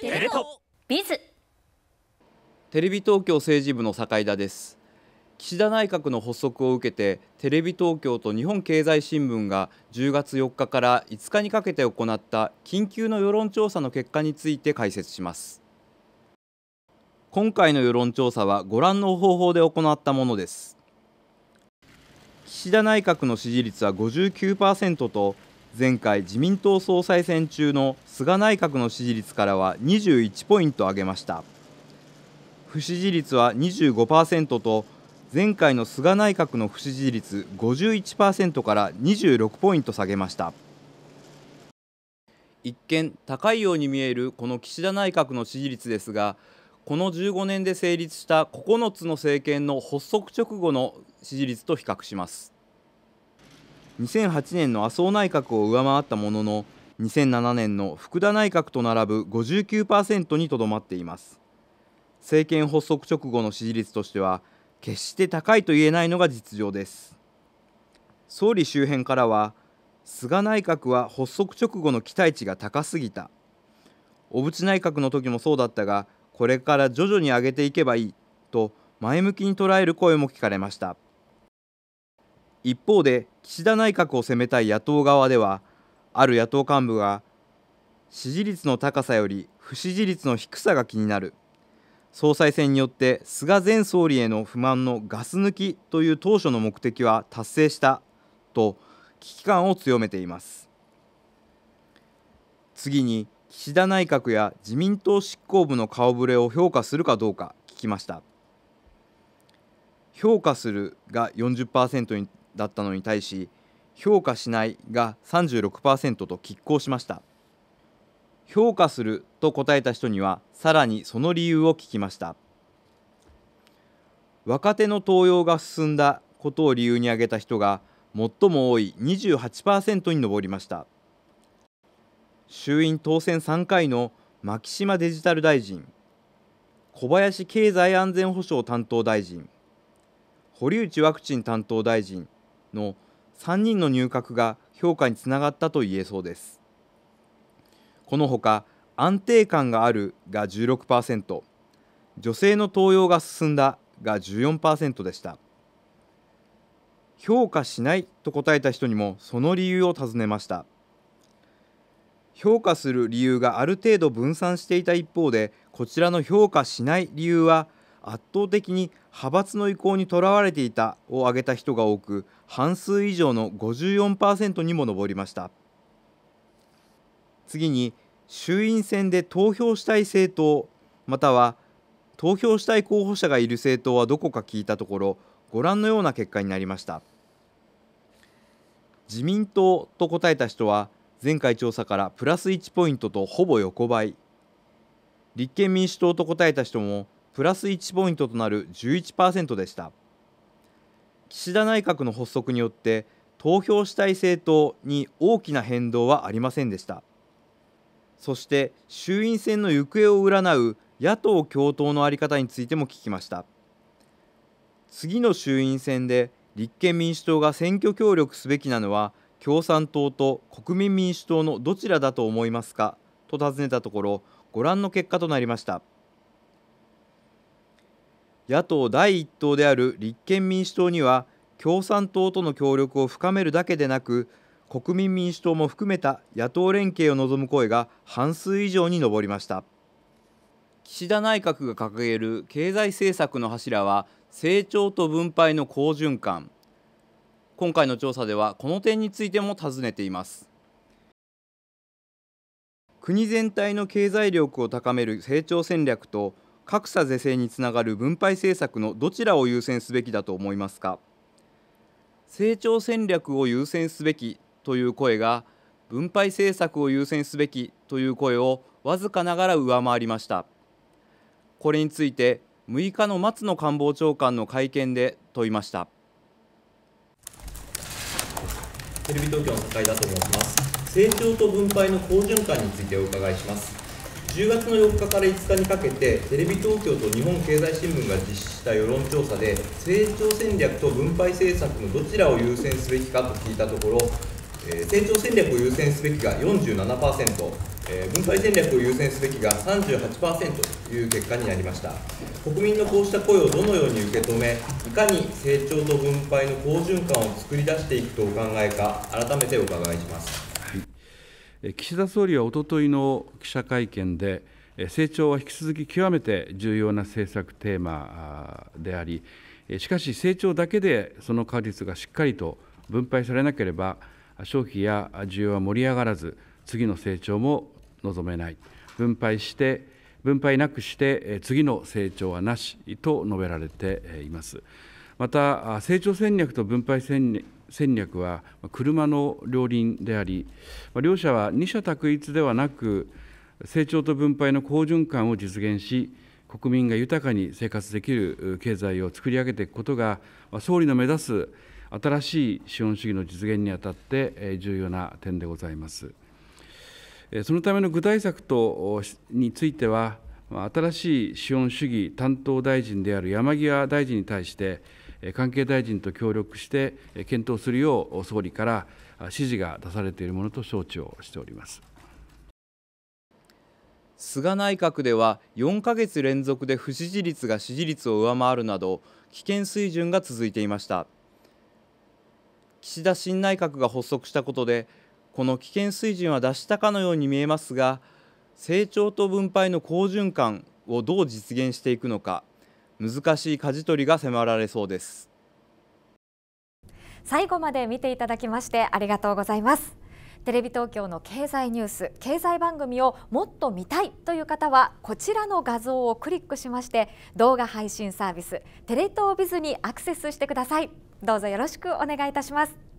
テレ東ビズテレビ東京政治部の坂井田です岸田内閣の発足を受けてテレビ東京と日本経済新聞が10月4日から5日にかけて行った緊急の世論調査の結果について解説します今回の世論調査はご覧の方法で行ったものです岸田内閣の支持率は59%と前回自民党総裁選中の菅内閣の支持率からは21ポイント上げました不支持率は25%と前回の菅内閣の不支持率51%から26ポイント下げました一見高いように見えるこの岸田内閣の支持率ですがこの15年で成立した9つの政権の発足直後の支持率と比較します2008年の麻生内閣を上回ったものの2007年の福田内閣と並ぶ59%にとどまっています政権発足直後の支持率としては決して高いと言えないのが実情です総理周辺からは菅内閣は発足直後の期待値が高すぎた小渕内閣の時もそうだったがこれから徐々に上げていけばいいと前向きに捉える声も聞かれました一方で岸田内閣を攻めたい野党側ではある野党幹部が支持率の高さより不支持率の低さが気になる総裁選によって菅前総理への不満のガス抜きという当初の目的は達成したと危機感を強めています次に岸田内閣や自民党執行部の顔ぶれを評価するかどうか聞きました評価するが40%にだったのに対し評価しないが36%と拮抗しました評価すると答えた人にはさらにその理由を聞きました若手の登用が進んだことを理由に挙げた人が最も多い28%に上りました衆院当選3回の牧島デジタル大臣小林経済安全保障担当大臣堀内ワクチン担当大臣の3人の入閣が評価につながったと言えそうです。このほか安定感があるが16%、女性の登用が進んだが14%でした。評価しないと答えた人にもその理由を尋ねました。評価する理由がある程度分散していた一方でこちらの評価しない理由は圧倒的に派閥の意向にとらわれていたを挙げた人が多く半数以上の54%にも上りました次に衆院選で投票したい政党または投票したい候補者がいる政党はどこか聞いたところご覧のような結果になりました自民党と答えた人は前回調査からプラス1ポイントとほぼ横ばい立憲民主党と答えた人もプラス1ポイントとなる11%でした岸田内閣の発足によって投票したい政党に大きな変動はありませんでしたそして衆院選の行方を占う野党共闘の在り方についても聞きました次の衆院選で立憲民主党が選挙協力すべきなのは共産党と国民民主党のどちらだと思いますかと尋ねたところご覧の結果となりました。野党第一党である立憲民主党には共産党との協力を深めるだけでなく国民民主党も含めた野党連携を望む声が半数以上に上りました岸田内閣が掲げる経済政策の柱は成長と分配の好循環今回の調査ではこの点についても尋ねています国全体の経済力を高める成長戦略と格差是正につながる分配政策のどちらを優先すべきだと思いますか成長戦略を優先すべきという声が分配政策を優先すべきという声をわずかながら上回りましたこれについて6日の松野官房長官の会見で問いましたテレビ東京の高井田と申します成長と分配の好循環についてお伺いします10月の4日から5日にかけてテレビ東京と日本経済新聞が実施した世論調査で成長戦略と分配政策のどちらを優先すべきかと聞いたところ、えー、成長戦略を優先すべきが47%、えー、分配戦略を優先すべきが38%という結果になりました国民のこうした声をどのように受け止めいかに成長と分配の好循環を作り出していくとお考えか改めてお伺いします岸田総理はおとといの記者会見で、成長は引き続き極めて重要な政策テーマであり、しかし成長だけでその果実がしっかりと分配されなければ、消費や需要は盛り上がらず、次の成長も望めない、分配して分配なくして、次の成長はなしと述べられています。また成長戦略と分配戦戦略は車の両輪であり、両者は二者択一ではなく、成長と分配の好循環を実現し、国民が豊かに生活できる経済を作り上げていくことが、総理の目指す新しい資本主義の実現にあたって重要な点でございます。そのための具体策とについては、新しい資本主義担当大臣である山際大臣に対して、関係大臣と協力して検討するよう総理から指示が出されているものと承知をしております菅内閣では4か月連続で不支持率が支持率を上回るなど危険水準が続いていました岸田新内閣が発足したことでこの危険水準は脱したかのように見えますが成長と分配の好循環をどう実現していくのか難しい舵取りが迫られそうです最後まで見ていただきましてありがとうございますテレビ東京の経済ニュース経済番組をもっと見たいという方はこちらの画像をクリックしまして動画配信サービステレ東ビズにアクセスしてくださいどうぞよろしくお願いいたします